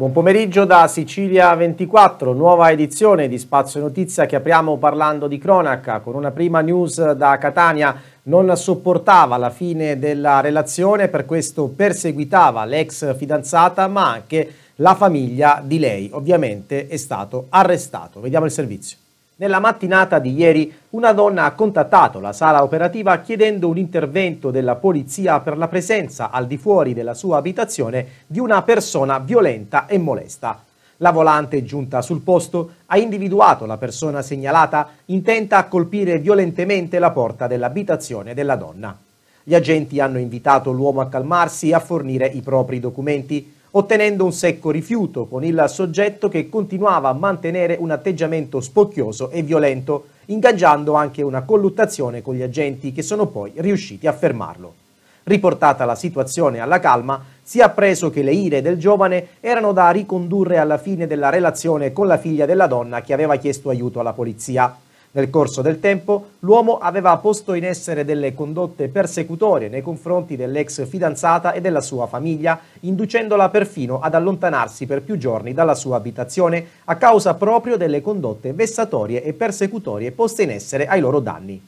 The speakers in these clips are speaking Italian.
Buon pomeriggio da Sicilia 24, nuova edizione di Spazio Notizia che apriamo parlando di cronaca con una prima news da Catania non sopportava la fine della relazione per questo perseguitava l'ex fidanzata ma anche la famiglia di lei ovviamente è stato arrestato. Vediamo il servizio. Nella mattinata di ieri una donna ha contattato la sala operativa chiedendo un intervento della polizia per la presenza al di fuori della sua abitazione di una persona violenta e molesta. La volante giunta sul posto ha individuato la persona segnalata intenta a colpire violentemente la porta dell'abitazione della donna. Gli agenti hanno invitato l'uomo a calmarsi e a fornire i propri documenti, ottenendo un secco rifiuto con il soggetto che continuava a mantenere un atteggiamento spocchioso e violento, ingaggiando anche una colluttazione con gli agenti che sono poi riusciti a fermarlo. Riportata la situazione alla calma, si è appreso che le ire del giovane erano da ricondurre alla fine della relazione con la figlia della donna che aveva chiesto aiuto alla polizia. Nel corso del tempo l'uomo aveva posto in essere delle condotte persecutorie nei confronti dell'ex fidanzata e della sua famiglia, inducendola perfino ad allontanarsi per più giorni dalla sua abitazione a causa proprio delle condotte vessatorie e persecutorie poste in essere ai loro danni.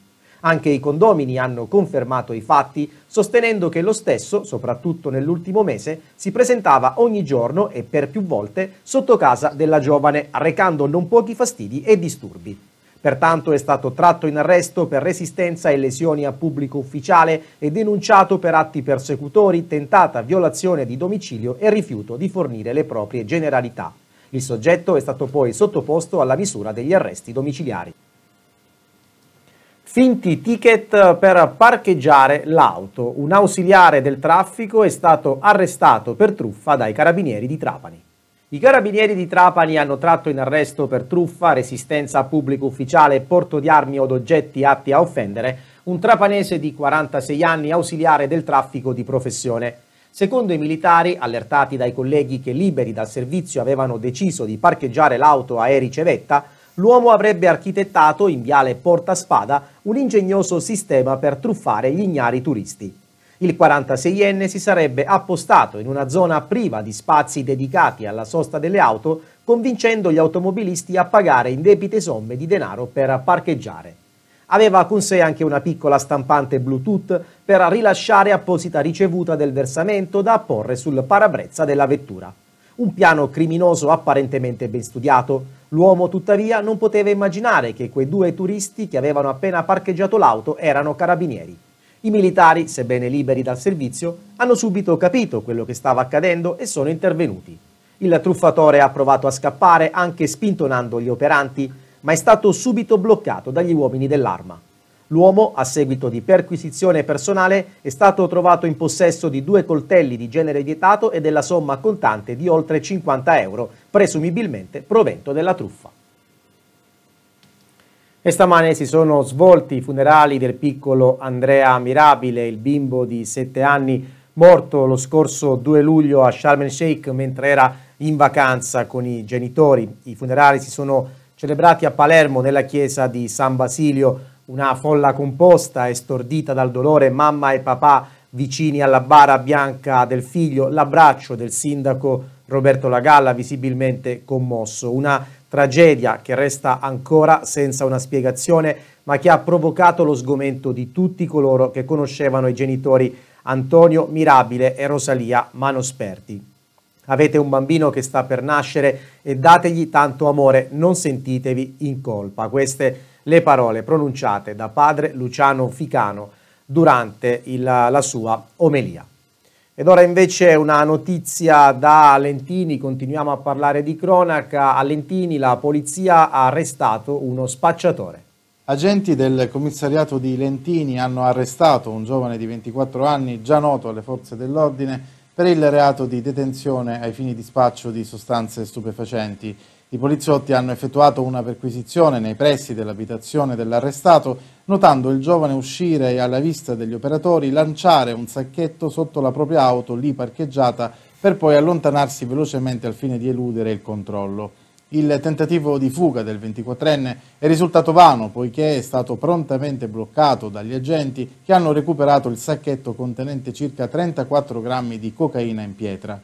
Anche i condomini hanno confermato i fatti, sostenendo che lo stesso, soprattutto nell'ultimo mese, si presentava ogni giorno e per più volte sotto casa della giovane, arrecando non pochi fastidi e disturbi. Pertanto è stato tratto in arresto per resistenza e lesioni a pubblico ufficiale e denunciato per atti persecutori, tentata violazione di domicilio e rifiuto di fornire le proprie generalità. Il soggetto è stato poi sottoposto alla misura degli arresti domiciliari. Finti ticket per parcheggiare l'auto. Un ausiliare del traffico è stato arrestato per truffa dai carabinieri di Trapani. I carabinieri di Trapani hanno tratto in arresto per truffa, resistenza a pubblico ufficiale, porto di armi o oggetti atti a offendere un trapanese di 46 anni ausiliare del traffico di professione. Secondo i militari, allertati dai colleghi che liberi dal servizio avevano deciso di parcheggiare l'auto a Eri Cevetta, l'uomo avrebbe architettato in viale Porta Spada un ingegnoso sistema per truffare gli ignari turisti. Il 46enne si sarebbe appostato in una zona priva di spazi dedicati alla sosta delle auto, convincendo gli automobilisti a pagare indebite somme di denaro per parcheggiare. Aveva con sé anche una piccola stampante Bluetooth per rilasciare apposita ricevuta del versamento da apporre sul parabrezza della vettura. Un piano criminoso apparentemente ben studiato. L'uomo tuttavia non poteva immaginare che quei due turisti che avevano appena parcheggiato l'auto erano carabinieri. I militari, sebbene liberi dal servizio, hanno subito capito quello che stava accadendo e sono intervenuti. Il truffatore ha provato a scappare anche spintonando gli operanti, ma è stato subito bloccato dagli uomini dell'arma. L'uomo, a seguito di perquisizione personale, è stato trovato in possesso di due coltelli di genere vietato e della somma contante di oltre 50 euro, presumibilmente provento della truffa. E stamane si sono svolti i funerali del piccolo Andrea Mirabile, il bimbo di 7 anni morto lo scorso 2 luglio a Sharm el Sheikh mentre era in vacanza con i genitori. I funerali si sono celebrati a Palermo nella chiesa di San Basilio, una folla composta e stordita dal dolore, mamma e papà vicini alla bara bianca del figlio, l'abbraccio del sindaco Roberto Lagalla visibilmente commosso. Una tragedia che resta ancora senza una spiegazione, ma che ha provocato lo sgomento di tutti coloro che conoscevano i genitori Antonio Mirabile e Rosalia Manosperti. Avete un bambino che sta per nascere e dategli tanto amore, non sentitevi in colpa. Queste le parole pronunciate da padre Luciano Ficano durante il, la sua omelia. Ed ora invece una notizia da Lentini, continuiamo a parlare di cronaca. A Lentini la polizia ha arrestato uno spacciatore. Agenti del commissariato di Lentini hanno arrestato un giovane di 24 anni, già noto alle forze dell'ordine, per il reato di detenzione ai fini di spaccio di sostanze stupefacenti. I poliziotti hanno effettuato una perquisizione nei pressi dell'abitazione dell'arrestato, notando il giovane uscire e alla vista degli operatori lanciare un sacchetto sotto la propria auto lì parcheggiata per poi allontanarsi velocemente al fine di eludere il controllo. Il tentativo di fuga del 24enne è risultato vano poiché è stato prontamente bloccato dagli agenti che hanno recuperato il sacchetto contenente circa 34 grammi di cocaina in pietra.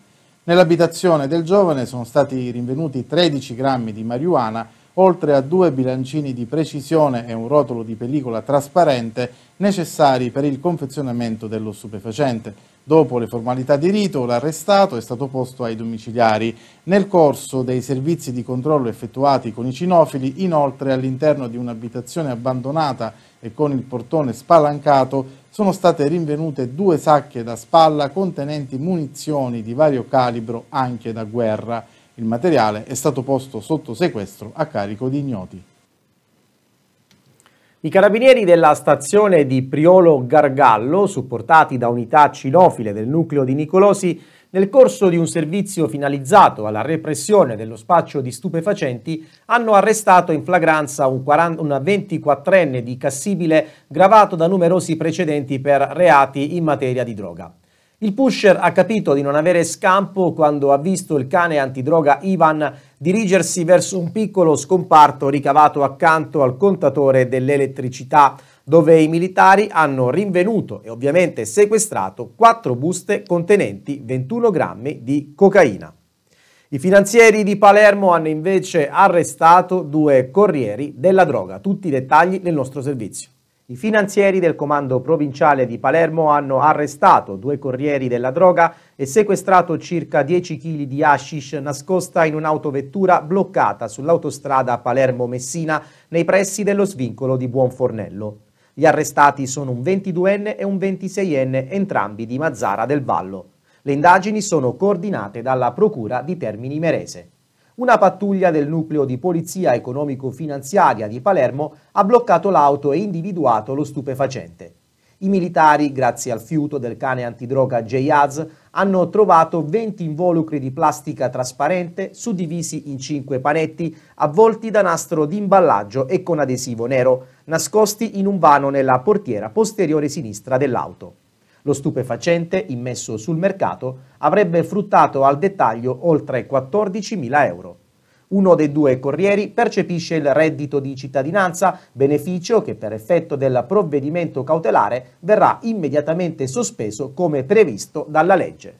Nell'abitazione del giovane sono stati rinvenuti 13 grammi di marijuana, oltre a due bilancini di precisione e un rotolo di pellicola trasparente necessari per il confezionamento dello stupefacente. Dopo le formalità di rito, l'arrestato è stato posto ai domiciliari. Nel corso dei servizi di controllo effettuati con i cinofili, inoltre all'interno di un'abitazione abbandonata e con il portone spalancato, sono state rinvenute due sacche da spalla contenenti munizioni di vario calibro anche da guerra. Il materiale è stato posto sotto sequestro a carico di ignoti. I carabinieri della stazione di Priolo Gargallo, supportati da unità cinofile del nucleo di Nicolosi, nel corso di un servizio finalizzato alla repressione dello spaccio di stupefacenti, hanno arrestato in flagranza un, 40, 24enne di Cassibile gravato da numerosi precedenti per reati in materia di droga. Il pusher ha capito di non avere scampo quando ha visto il cane antidroga Ivan dirigersi verso un piccolo scomparto ricavato accanto al contatore dell'elettricità, dove i militari hanno rinvenuto e ovviamente sequestrato quattro buste contenenti 21 grammi di cocaina. I finanzieri di Palermo hanno invece arrestato due corrieri della droga. Tutti i dettagli nel nostro servizio. I finanzieri del comando provinciale di Palermo hanno arrestato due corrieri della droga e sequestrato circa 10 kg di hashish nascosta in un'autovettura bloccata sull'autostrada Palermo-Messina nei pressi dello svincolo di Buonfornello. Gli arrestati sono un 22enne e un 26enne, entrambi di Mazzara del Vallo. Le indagini sono coordinate dalla Procura di Termini Merese una pattuglia del nucleo di polizia economico-finanziaria di Palermo ha bloccato l'auto e individuato lo stupefacente. I militari, grazie al fiuto del cane antidroga J-Az, hanno trovato 20 involucri di plastica trasparente suddivisi in 5 panetti avvolti da nastro di imballaggio e con adesivo nero, nascosti in un vano nella portiera posteriore sinistra dell'auto. Lo stupefacente, immesso sul mercato, avrebbe fruttato al dettaglio oltre 14.000 euro. Uno dei due corrieri percepisce il reddito di cittadinanza, beneficio che per effetto del provvedimento cautelare verrà immediatamente sospeso come previsto dalla legge.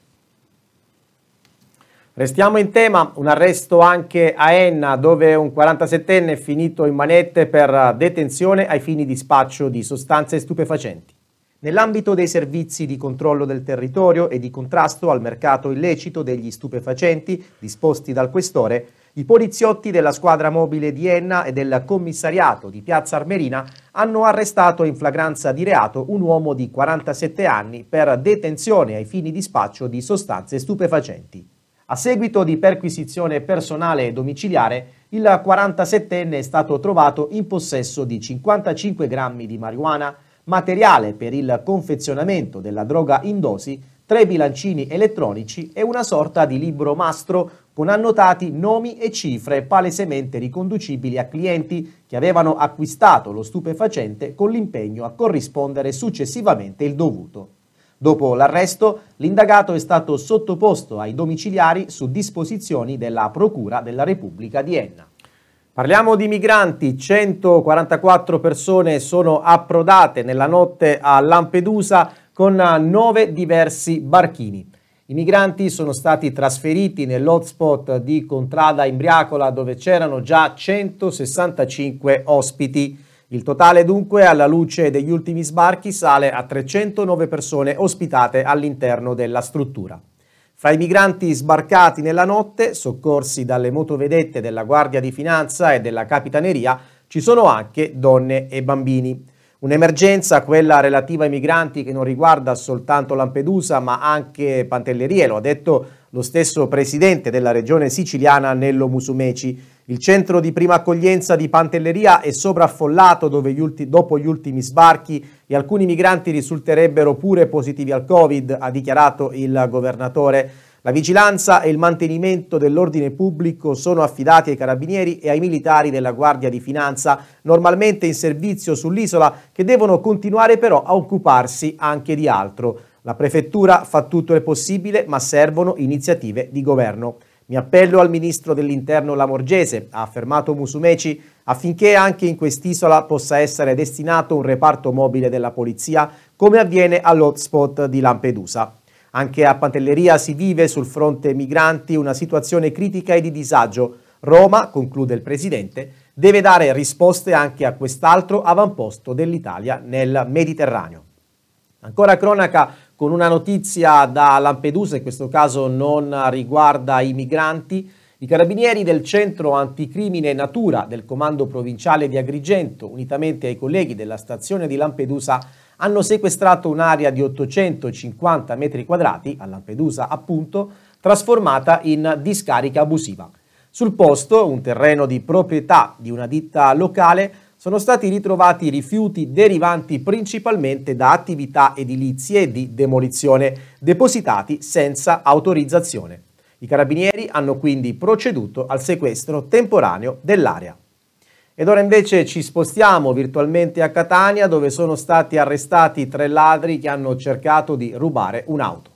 Restiamo in tema, un arresto anche a Enna dove un 47enne è finito in manette per detenzione ai fini di spaccio di sostanze stupefacenti. Nell'ambito dei servizi di controllo del territorio e di contrasto al mercato illecito degli stupefacenti disposti dal questore, i poliziotti della squadra mobile di Enna e del commissariato di Piazza Armerina hanno arrestato in flagranza di reato un uomo di 47 anni per detenzione ai fini di spaccio di sostanze stupefacenti. A seguito di perquisizione personale e domiciliare, il 47enne è stato trovato in possesso di 55 grammi di marijuana, materiale per il confezionamento della droga in dosi, tre bilancini elettronici e una sorta di libro mastro con annotati nomi e cifre palesemente riconducibili a clienti che avevano acquistato lo stupefacente con l'impegno a corrispondere successivamente il dovuto. Dopo l'arresto, l'indagato è stato sottoposto ai domiciliari su disposizioni della Procura della Repubblica di Enna. Parliamo di migranti, 144 persone sono approdate nella notte a Lampedusa con eh, nove diversi barchini. I migranti sono stati trasferiti nell'hotspot di Contrada Imbriacola dove c'erano già 165 ospiti. Il totale dunque alla luce degli ultimi sbarchi sale a 309 persone ospitate all'interno della struttura. Fra i migranti sbarcati nella notte, soccorsi dalle motovedette della Guardia di Finanza e della Capitaneria, ci sono anche donne e bambini. Un'emergenza, quella relativa ai migranti, che non riguarda soltanto Lampedusa ma anche Pantellerie, lo ha detto lo stesso presidente della regione siciliana Nello Musumeci. Il centro di prima accoglienza di Pantelleria è sovraffollato dove gli dopo gli ultimi sbarchi e alcuni migranti risulterebbero pure positivi al Covid, ha dichiarato il governatore. La vigilanza e il mantenimento dell'ordine pubblico sono affidati ai carabinieri e ai militari della Guardia di Finanza, normalmente in servizio sull'isola, che devono continuare però a occuparsi anche di altro. La prefettura fa tutto il possibile, ma servono iniziative di governo. Mi appello al ministro dell'interno Lamorgese, ha affermato Musumeci, affinché anche in quest'isola possa essere destinato un reparto mobile della polizia, come avviene all'hotspot di Lampedusa. Anche a Pantelleria si vive sul fronte migranti una situazione critica e di disagio. Roma, conclude il Presidente, deve dare risposte anche a quest'altro avamposto dell'Italia nel Mediterraneo. Ancora cronaca con una notizia da Lampedusa, in questo caso non riguarda i migranti. I carabinieri del centro anticrimine Natura del comando provinciale di Agrigento, unitamente ai colleghi della stazione di Lampedusa, hanno sequestrato un'area di 850 metri quadrati, a Lampedusa appunto, trasformata in discarica abusiva. Sul posto, un terreno di proprietà di una ditta locale, sono stati ritrovati rifiuti derivanti principalmente da attività edilizie di demolizione, depositati senza autorizzazione. I carabinieri hanno quindi proceduto al sequestro temporaneo dell'area. Ed ora invece ci spostiamo virtualmente a Catania dove sono stati arrestati tre ladri che hanno cercato di rubare un'auto.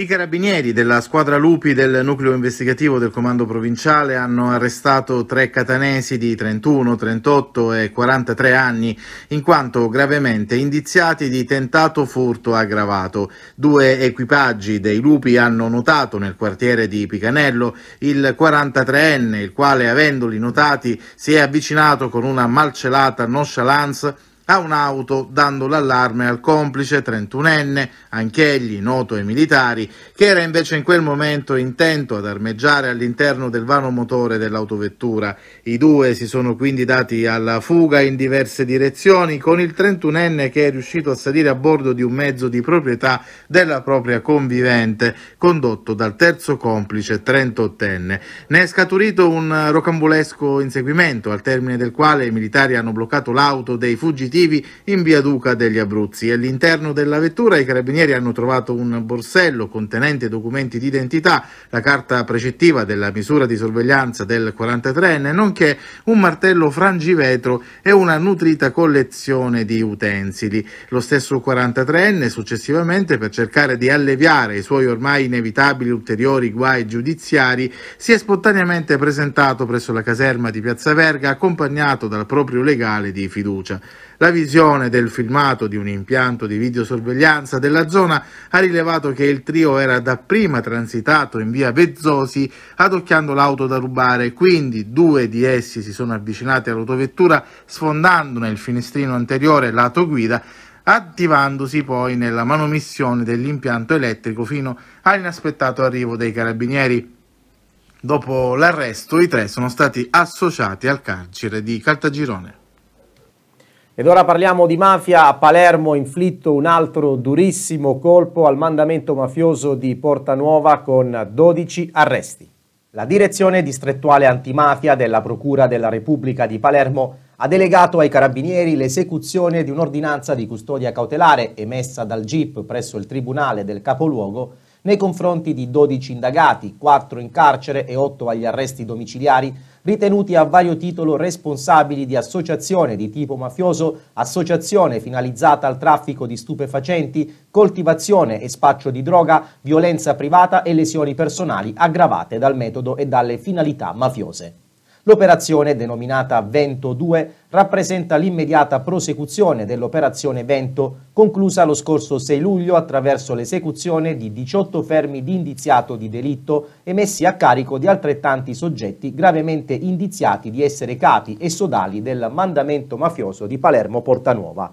I carabinieri della squadra Lupi del nucleo investigativo del comando provinciale hanno arrestato tre catanesi di 31, 38 e 43 anni in quanto gravemente indiziati di tentato furto aggravato. Due equipaggi dei Lupi hanno notato nel quartiere di Picanello il 43enne, il quale avendoli notati si è avvicinato con una malcelata nonchalance a un'auto dando l'allarme al complice 31enne, anch'egli noto ai militari, che era invece in quel momento intento ad armeggiare all'interno del vano motore dell'autovettura. I due si sono quindi dati alla fuga in diverse direzioni con il 31enne che è riuscito a salire a bordo di un mezzo di proprietà della propria convivente condotto dal terzo complice 38enne. Ne è scaturito un rocambolesco inseguimento al termine del quale i militari hanno bloccato l'auto dei fuggitivi operativi in via Duca degli Abruzzi. All'interno della vettura i carabinieri hanno trovato un borsello contenente documenti di identità, la carta precettiva della misura di sorveglianza del 43enne, nonché un martello frangivetro e una nutrita collezione di utensili. Lo stesso 43enne successivamente per cercare di alleviare i suoi ormai inevitabili ulteriori guai giudiziari si è spontaneamente presentato presso la caserma di Piazza Verga accompagnato dal proprio legale di fiducia. La visione del filmato di un impianto di videosorveglianza della zona ha rilevato che il trio era dapprima transitato in via Vezzosi adocchiando l'auto da rubare, quindi due di essi si sono avvicinati all'autovettura sfondando nel finestrino anteriore lato guida attivandosi poi nella manomissione dell'impianto elettrico fino all'inaspettato arrivo dei carabinieri. Dopo l'arresto i tre sono stati associati al carcere di Caltagirone. Ed ora parliamo di mafia. A Palermo inflitto un altro durissimo colpo al mandamento mafioso di Porta Nuova con 12 arresti. La direzione distrettuale antimafia della Procura della Repubblica di Palermo ha delegato ai carabinieri l'esecuzione di un'ordinanza di custodia cautelare emessa dal GIP presso il Tribunale del Capoluogo nei confronti di 12 indagati, 4 in carcere e 8 agli arresti domiciliari ritenuti a vario titolo responsabili di associazione di tipo mafioso, associazione finalizzata al traffico di stupefacenti, coltivazione e spaccio di droga, violenza privata e lesioni personali aggravate dal metodo e dalle finalità mafiose. L'operazione, denominata Vento 2, rappresenta l'immediata prosecuzione dell'operazione Vento, conclusa lo scorso 6 luglio attraverso l'esecuzione di 18 fermi di indiziato di delitto emessi a carico di altrettanti soggetti gravemente indiziati di essere capi e sodali del mandamento mafioso di Palermo Portanuova.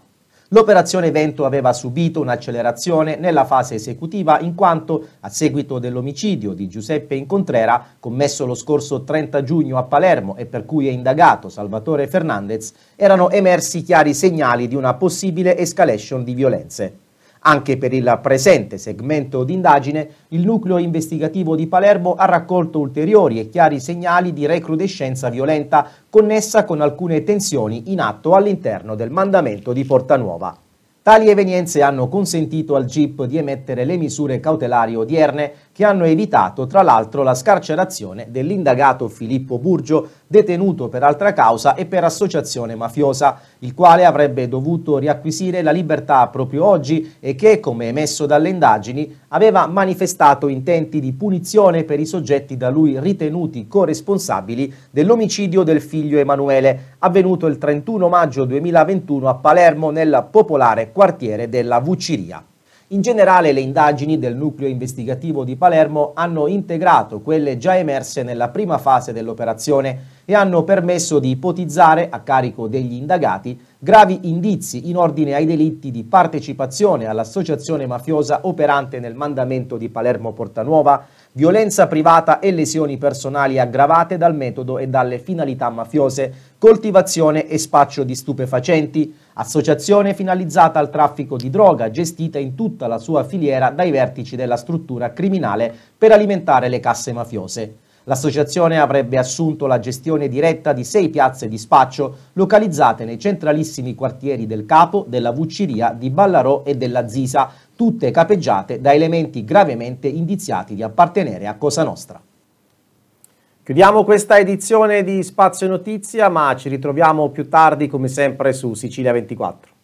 L'operazione Vento aveva subito un'accelerazione nella fase esecutiva in quanto, a seguito dell'omicidio di Giuseppe Incontrera, commesso lo scorso 30 giugno a Palermo e per cui è indagato Salvatore Fernandez, erano emersi chiari segnali di una possibile escalation di violenze. Anche per il presente segmento d'indagine, il nucleo investigativo di Palermo ha raccolto ulteriori e chiari segnali di recrudescenza violenta connessa con alcune tensioni in atto all'interno del mandamento di Portanuova. Tali evenienze hanno consentito al GIP di emettere le misure cautelari odierne che hanno evitato tra l'altro la scarcerazione dell'indagato Filippo Burgio, detenuto per altra causa e per associazione mafiosa, il quale avrebbe dovuto riacquisire la libertà proprio oggi e che, come emesso dalle indagini, aveva manifestato intenti di punizione per i soggetti da lui ritenuti corresponsabili dell'omicidio del figlio Emanuele, avvenuto il 31 maggio 2021 a Palermo nel popolare quartiere della Vuciria. In generale le indagini del nucleo investigativo di Palermo hanno integrato quelle già emerse nella prima fase dell'operazione e hanno permesso di ipotizzare, a carico degli indagati, gravi indizi in ordine ai delitti di partecipazione all'associazione mafiosa operante nel mandamento di Palermo Portanuova, violenza privata e lesioni personali aggravate dal metodo e dalle finalità mafiose, coltivazione e spaccio di stupefacenti, associazione finalizzata al traffico di droga gestita in tutta la sua filiera dai vertici della struttura criminale per alimentare le casse mafiose. L'associazione avrebbe assunto la gestione diretta di sei piazze di spaccio localizzate nei centralissimi quartieri del Capo, della Vucciria, di Ballarò e della Zisa, tutte capeggiate da elementi gravemente indiziati di appartenere a Cosa Nostra. Chiudiamo questa edizione di Spazio Notizia, ma ci ritroviamo più tardi come sempre su Sicilia 24.